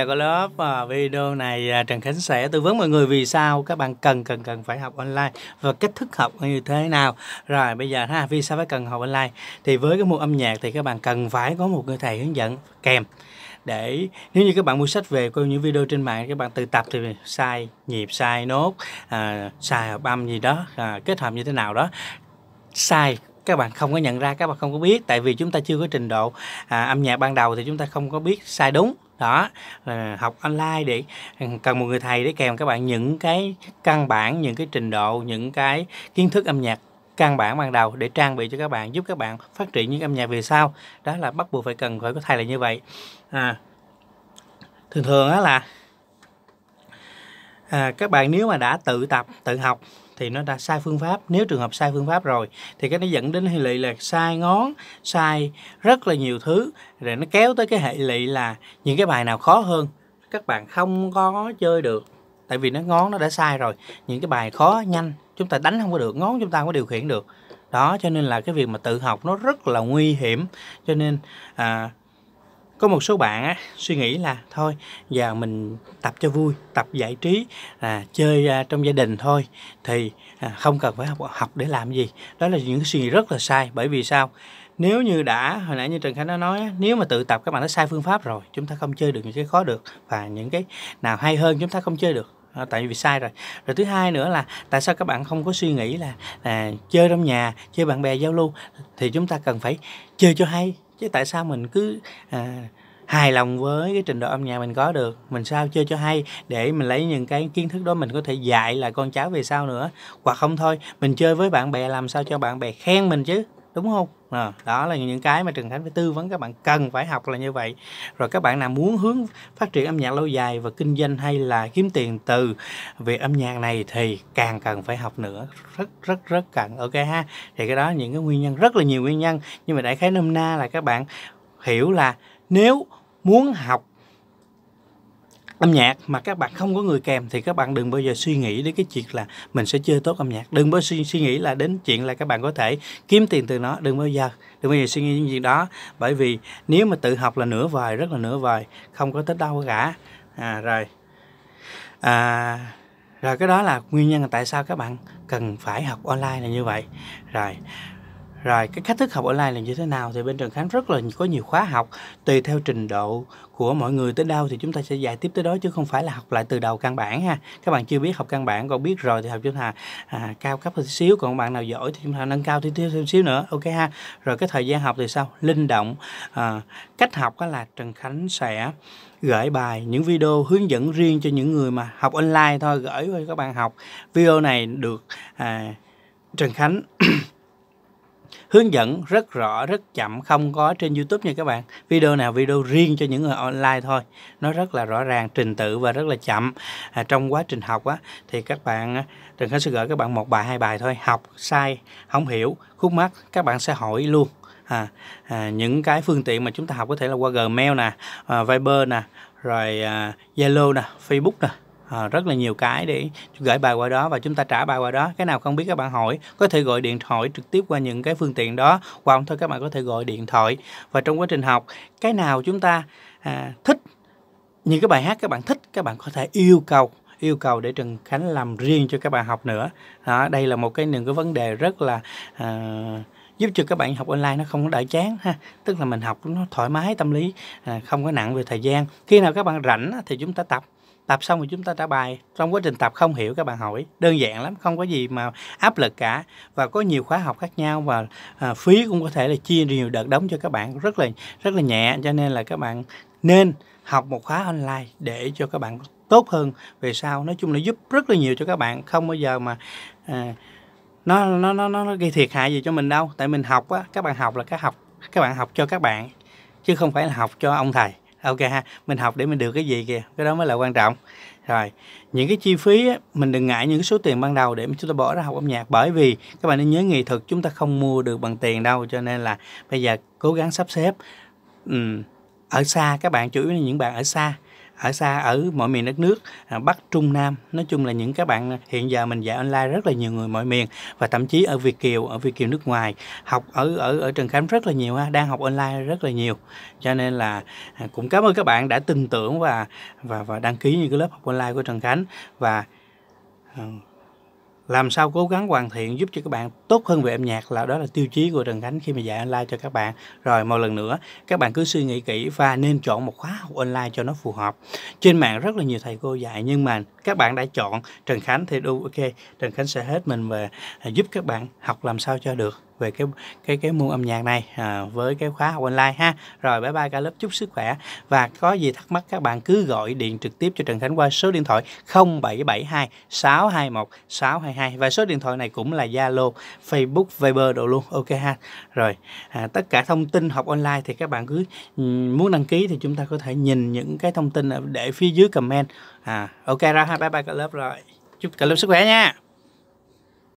chào cả lớp à, video này à, Trần Khánh sẽ tư vấn mọi người vì sao các bạn cần cần cần phải học online và cách thức học như thế nào rồi bây giờ ha vì sao phải cần học online thì với cái môn âm nhạc thì các bạn cần phải có một người thầy hướng dẫn kèm để nếu như các bạn mua sách về coi những video trên mạng các bạn tự tập thì sai nhịp sai nốt à, sai hợp âm gì đó à, kết hợp như thế nào đó sai các bạn không có nhận ra các bạn không có biết tại vì chúng ta chưa có trình độ à, âm nhạc ban đầu thì chúng ta không có biết sai đúng đó là học online để ừ, cần một người thầy để kèm các bạn những cái căn bản những cái trình độ những cái kiến thức âm nhạc căn bản ban đầu để trang bị cho các bạn giúp các bạn phát triển những âm nhạc về sau đó là bắt buộc phải cần phải có thầy là như vậy à, thường thường á là à, các bạn nếu mà đã tự tập tự học thì nó đã sai phương pháp nếu trường hợp sai phương pháp rồi thì cái nó dẫn đến hệ lụy là sai ngón sai rất là nhiều thứ rồi nó kéo tới cái hệ lụy là những cái bài nào khó hơn các bạn không có chơi được tại vì nó ngón nó đã sai rồi những cái bài khó nhanh chúng ta đánh không có được ngón chúng ta không có điều khiển được đó cho nên là cái việc mà tự học nó rất là nguy hiểm cho nên à, có một số bạn á, suy nghĩ là thôi giờ mình tập cho vui tập giải trí à, chơi à, trong gia đình thôi thì à, không cần phải học học để làm gì đó là những suy nghĩ rất là sai bởi vì sao nếu như đã hồi nãy như trần khánh đã nói nếu mà tự tập các bạn đã sai phương pháp rồi chúng ta không chơi được những cái khó được và những cái nào hay hơn chúng ta không chơi được à, tại vì sai rồi rồi thứ hai nữa là tại sao các bạn không có suy nghĩ là à, chơi trong nhà chơi bạn bè giao lưu thì chúng ta cần phải chơi cho hay chứ tại sao mình cứ à, hài lòng với cái trình độ âm nhạc mình có được mình sao chơi cho hay để mình lấy những cái kiến thức đó mình có thể dạy lại con cháu về sau nữa hoặc không thôi mình chơi với bạn bè làm sao cho bạn bè khen mình chứ đúng không à, đó là những cái mà trường khánh phải tư vấn các bạn cần phải học là như vậy rồi các bạn nào muốn hướng phát triển âm nhạc lâu dài và kinh doanh hay là kiếm tiền từ về âm nhạc này thì càng cần phải học nữa rất rất rất cần ok ha thì cái đó những cái nguyên nhân rất là nhiều nguyên nhân nhưng mà đại khái nôm na là các bạn hiểu là nếu muốn học âm nhạc mà các bạn không có người kèm thì các bạn đừng bao giờ suy nghĩ đến cái chuyện là mình sẽ chơi tốt âm nhạc đừng bao giờ suy, suy nghĩ là đến chuyện là các bạn có thể kiếm tiền từ nó đừng bao giờ đừng bao giờ suy nghĩ những chuyện đó bởi vì nếu mà tự học là nửa vời rất là nửa vời không có tới đâu cả à rồi à rồi cái đó là nguyên nhân tại sao các bạn cần phải học online là như vậy rồi rồi cái cách thức học online là như thế nào thì bên Trần Khánh rất là có nhiều khóa học tùy theo trình độ của mọi người tới đâu thì chúng ta sẽ dạy tiếp tới đó chứ không phải là học lại từ đầu căn bản ha. Các bạn chưa biết học căn bản còn biết rồi thì học chúng ta à, cao cấp hơn xíu còn bạn nào giỏi thì chúng ta nâng cao thêm thêm xíu nữa ok ha. Rồi cái thời gian học thì sao? Linh động. À, cách học đó là Trần Khánh sẽ gửi bài những video hướng dẫn riêng cho những người mà học online thôi gửi cho các bạn học. Video này được à, Trần Khánh hướng dẫn rất rõ rất chậm không có trên youtube nha các bạn video nào video riêng cho những người online thôi nó rất là rõ ràng trình tự và rất là chậm à, trong quá trình học á thì các bạn à, đừng Khánh sẽ gửi các bạn một bài hai bài thôi học sai không hiểu khúc mắc các bạn sẽ hỏi luôn à, à, những cái phương tiện mà chúng ta học có thể là qua gmail nè à, viber nè rồi à, zalo nè facebook nè à, rất là nhiều cái để gửi bài qua đó và chúng ta trả bài qua đó cái nào không biết các bạn hỏi có thể gọi điện thoại trực tiếp qua những cái phương tiện đó qua không thôi các bạn có thể gọi điện thoại và trong quá trình học cái nào chúng ta à, thích những cái bài hát các bạn thích các bạn có thể yêu cầu yêu cầu để Trần Khánh làm riêng cho các bạn học nữa đó đây là một cái những cái vấn đề rất là à, giúp cho các bạn học online nó không có đỡ chán ha tức là mình học nó thoải mái tâm lý à, không có nặng về thời gian khi nào các bạn rảnh thì chúng ta tập tập xong rồi chúng ta trả bài trong quá trình tập không hiểu các bạn hỏi đơn giản lắm không có gì mà áp lực cả và có nhiều khóa học khác nhau và à, phí cũng có thể là chia nhiều đợt đóng cho các bạn rất là rất là nhẹ cho nên là các bạn nên học một khóa online để cho các bạn tốt hơn về sau nói chung là giúp rất là nhiều cho các bạn không bao giờ mà à, nó nó nó nó gây thiệt hại gì cho mình đâu tại mình học á các bạn học là các học các bạn học cho các bạn chứ không phải là học cho ông thầy ok ha mình học để mình được cái gì kìa cái đó mới là quan trọng rồi những cái chi phí á, mình đừng ngại những cái số tiền ban đầu để chúng ta bỏ ra học âm nhạc bởi vì các bạn nên nhớ nghệ thuật chúng ta không mua được bằng tiền đâu cho nên là bây giờ cố gắng sắp xếp ừ, ở xa các bạn chủ yếu là những bạn ở xa ở xa ở mọi miền đất nước à, bắc trung nam nói chung là những các bạn hiện giờ mình dạy online rất là nhiều người mọi miền và thậm chí ở việt kiều ở việt kiều nước ngoài học ở ở ở trần khánh rất là nhiều ha đang học online rất là nhiều cho nên là à, cũng cảm ơn các bạn đã tin tưởng và và và đăng ký những cái lớp học online của trần khánh và à, làm sao cố gắng hoàn thiện giúp cho các bạn tốt hơn về âm nhạc là đó là tiêu chí của Trần Khánh khi mà dạy online cho các bạn. Rồi một lần nữa, các bạn cứ suy nghĩ kỹ và nên chọn một khóa học online cho nó phù hợp. Trên mạng rất là nhiều thầy cô dạy nhưng mà các bạn đã chọn Trần Khánh thì ok, Trần Khánh sẽ hết mình về à, giúp các bạn học làm sao cho được về cái cái cái môn âm nhạc này à, với cái khóa học online ha rồi bye bye cả lớp chúc sức khỏe và có gì thắc mắc các bạn cứ gọi điện trực tiếp cho Trần Khánh qua số điện thoại 0772 621 622 và số điện thoại này cũng là Zalo Facebook Viber đồ luôn ok ha rồi à, tất cả thông tin học online thì các bạn cứ ừ, muốn đăng ký thì chúng ta có thể nhìn những cái thông tin ở để phía dưới comment à ok rồi ha bye bye cả lớp rồi chúc cả lớp sức khỏe nha